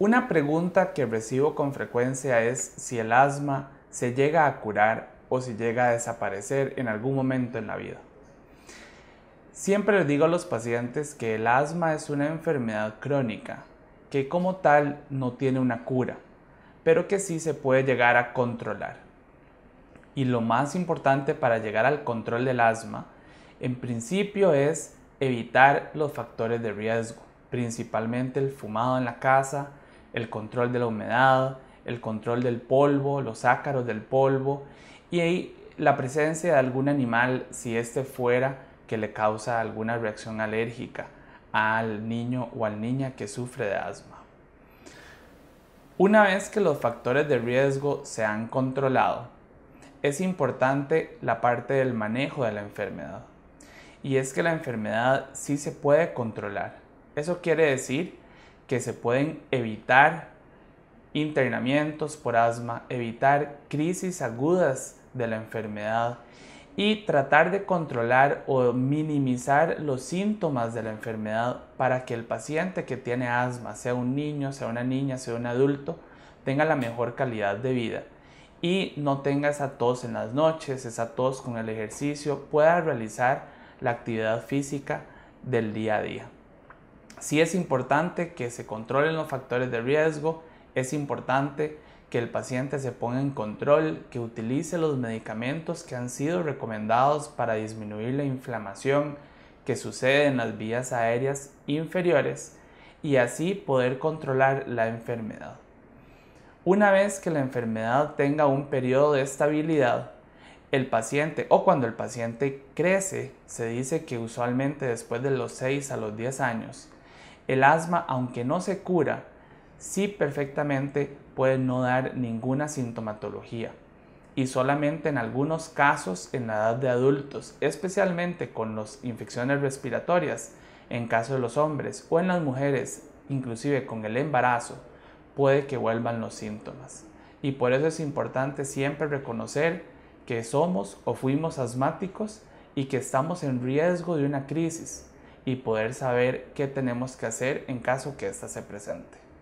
Una pregunta que recibo con frecuencia es si el asma se llega a curar o si llega a desaparecer en algún momento en la vida. Siempre les digo a los pacientes que el asma es una enfermedad crónica, que como tal no tiene una cura, pero que sí se puede llegar a controlar. Y lo más importante para llegar al control del asma, en principio es evitar los factores de riesgo, principalmente el fumado en la casa, el control de la humedad, el control del polvo, los ácaros del polvo y la presencia de algún animal, si este fuera que le causa alguna reacción alérgica al niño o al niña que sufre de asma. Una vez que los factores de riesgo se han controlado, es importante la parte del manejo de la enfermedad. Y es que la enfermedad sí se puede controlar. Eso quiere decir que se pueden evitar internamientos por asma, evitar crisis agudas de la enfermedad y tratar de controlar o minimizar los síntomas de la enfermedad para que el paciente que tiene asma, sea un niño, sea una niña, sea un adulto, tenga la mejor calidad de vida y no tenga esa tos en las noches, esa tos con el ejercicio, pueda realizar la actividad física del día a día. Si es importante que se controlen los factores de riesgo, es importante que el paciente se ponga en control, que utilice los medicamentos que han sido recomendados para disminuir la inflamación que sucede en las vías aéreas inferiores y así poder controlar la enfermedad. Una vez que la enfermedad tenga un periodo de estabilidad, el paciente o cuando el paciente crece, se dice que usualmente después de los 6 a los 10 años, el asma, aunque no se cura, sí perfectamente puede no dar ninguna sintomatología y solamente en algunos casos en la edad de adultos, especialmente con las infecciones respiratorias en caso de los hombres o en las mujeres, inclusive con el embarazo, puede que vuelvan los síntomas. Y por eso es importante siempre reconocer que somos o fuimos asmáticos y que estamos en riesgo de una crisis y poder saber qué tenemos que hacer en caso que ésta se presente.